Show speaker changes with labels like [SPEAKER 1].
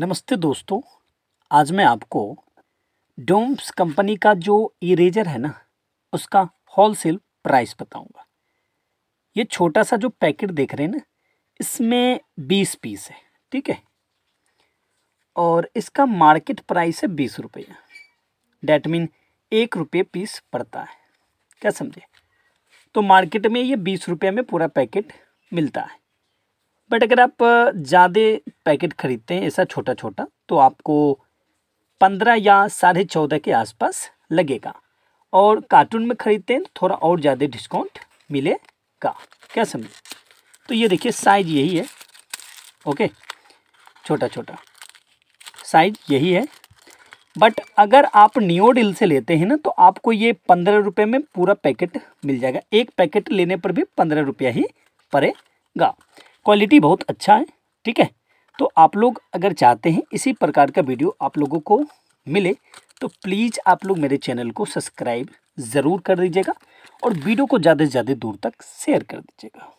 [SPEAKER 1] नमस्ते दोस्तों आज मैं आपको डोम्स कंपनी का जो इरेजर है ना उसका होलसेल प्राइस बताऊंगा ये छोटा सा जो पैकेट देख रहे हैं ना इसमें बीस पीस है ठीक है और इसका मार्केट प्राइस है बीस रुपये डैट मीन एक रुपये पीस पड़ता है क्या समझे तो मार्केट में ये बीस रुपये में पूरा पैकेट मिलता है बट अगर आप ज़्यादा पैकेट ख़रीदते हैं ऐसा छोटा छोटा तो आपको पंद्रह या साढ़े चौदह के आसपास लगेगा और कार्टून में ख़रीदते हैं तो थोड़ा और ज़्यादा डिस्काउंट मिलेगा क्या समझ तो ये देखिए साइज यही है ओके छोटा छोटा साइज यही है बट अगर आप न्योडिल से लेते हैं ना तो आपको ये पंद्रह रुपये में पूरा पैकेट मिल जाएगा एक पैकेट लेने पर भी पंद्रह रुपया ही पड़ेगा क्वालिटी बहुत अच्छा है ठीक है तो आप लोग अगर चाहते हैं इसी प्रकार का वीडियो आप लोगों को मिले तो प्लीज़ आप लोग मेरे चैनल को सब्सक्राइब ज़रूर कर दीजिएगा और वीडियो को ज़्यादा से ज़्यादा दूर तक शेयर कर दीजिएगा